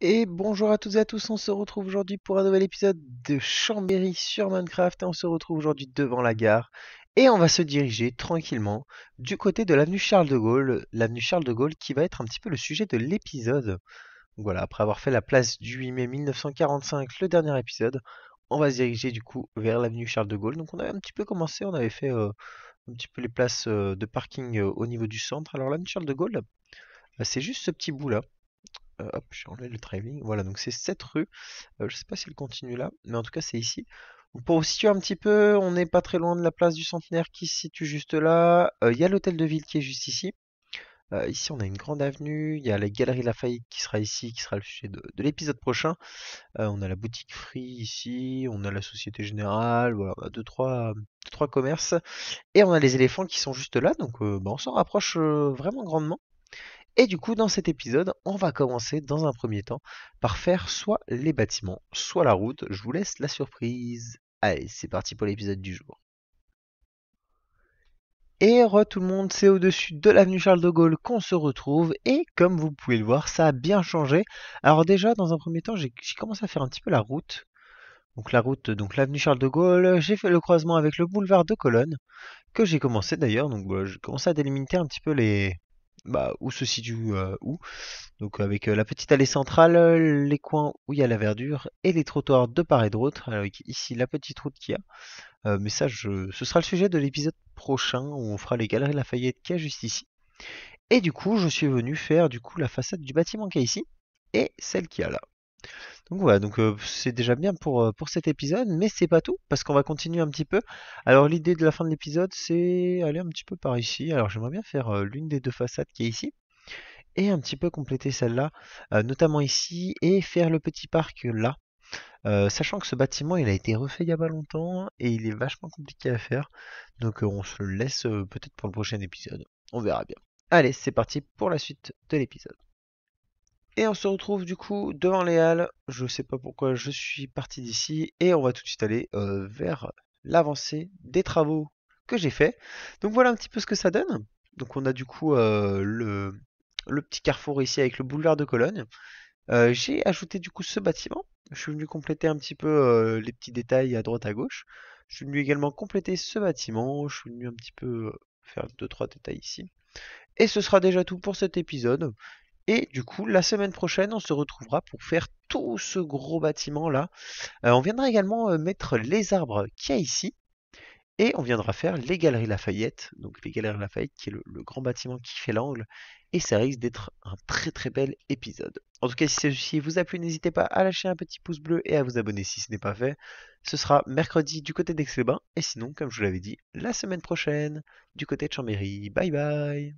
Et bonjour à toutes et à tous, on se retrouve aujourd'hui pour un nouvel épisode de Chambéry sur Minecraft. Et on se retrouve aujourd'hui devant la gare et on va se diriger tranquillement du côté de l'avenue Charles de Gaulle. L'avenue Charles de Gaulle qui va être un petit peu le sujet de l'épisode. Voilà, après avoir fait la place du 8 mai 1945, le dernier épisode, on va se diriger du coup vers l'avenue Charles de Gaulle. Donc on avait un petit peu commencé, on avait fait euh, un petit peu les places euh, de parking euh, au niveau du centre. Alors l'avenue Charles de Gaulle, c'est juste ce petit bout là. Euh, hop, j'ai enlevé le trailing. Voilà, donc c'est cette rue. Euh, je sais pas si elle continue là, mais en tout cas c'est ici. pour vous situer un petit peu, on n'est pas très loin de la place du centenaire qui se situe juste là. Euh, il y a l'hôtel de ville qui est juste ici. ici on a une grande avenue, il y a la galerie Lafayette qui sera ici, qui sera le sujet de, l'épisode prochain. on a la boutique Free ici, on a la Société Générale, voilà, on a deux trois, commerces. Et on a les éléphants qui sont juste là, donc bah, on s'en rapproche vraiment grandement. Et du coup, dans cet épisode, on va commencer dans un premier temps par faire soit les bâtiments, soit la route. Je vous laisse la surprise. Allez, c'est parti pour l'épisode du jour. Et re tout le monde, c'est au-dessus de l'avenue Charles de Gaulle qu'on se retrouve et comme vous pouvez le voir, ça a bien changé. Alors déjà, dans un premier temps, j'ai commencé à faire un petit peu la route. Donc la route, donc l'avenue Charles de Gaulle, j'ai fait le croisement avec le boulevard de Colonne, que j'ai commencé d'ailleurs, donc bah, j'ai commencé à délimiter un petit peu les, bah, où se situe euh, où. Donc avec euh, la petite allée centrale, euh, les coins où il y a la verdure et les trottoirs de part et d'autre. Avec ici la petite route qu'il y a. mais ça, je... ce sera le sujet de l'épisode prochain où on fera les galeries Lafayette qu'il y a juste ici. Et du coup, je suis venu faire du coup la façade du bâtiment qu'il y a ici et celle qu'il y a là. Donc voilà, donc c'est déjà bien pour, pour cet épisode, mais c'est pas tout, parce qu'on va continuer un petit peu. Alors l'idée de la fin de l'épisode, c'est aller un petit peu par ici. Alors j'aimerais bien faire l'une des deux façades qui est ici, et un petit peu compléter celle-là, notamment ici, et faire le petit parc là. sachant que ce bâtiment il a été refait il y a pas longtemps et il est vachement compliqué à faire donc on se le laisse peut-être pour le prochain épisode on verra bien allez c'est parti pour la suite de l'épisode et on se retrouve du coup devant les halles. Je sais pas pourquoi je suis parti d'ici. Et on va tout de suite aller euh, vers l'avancée des travaux que j'ai fait. Donc voilà un petit peu ce que ça donne. Donc on a du coup euh, le, petit carrefour ici avec le boulevard de Cologne. Euh, j'ai ajouté du coup ce bâtiment. Je suis venu compléter un petit peu les petits détails à droite à gauche. Je suis venu également compléter ce bâtiment. Je suis venu un petit peu faire 2-3 détails ici. Et ce sera déjà tout pour cet épisode. Et du coup, la semaine prochaine, on se retrouvera pour faire tout ce gros bâtiment là. Euh, on viendra également euh, mettre les arbres qu'il y a ici. Et on viendra faire les galeries Lafayette, donc les galeries Lafayette qui est le, grand bâtiment qui fait l'angle, et ça risque d'être un très très bel épisode. En tout cas, si celui-ci vous a plu, n'hésitez pas à lâcher un petit pouce bleu et à vous abonner si ce n'est pas fait. Ce sera mercredi du côté d'Aix-les-Bains, et sinon, comme je vous l'avais dit, la semaine prochaine du côté de Chambéry. Bye bye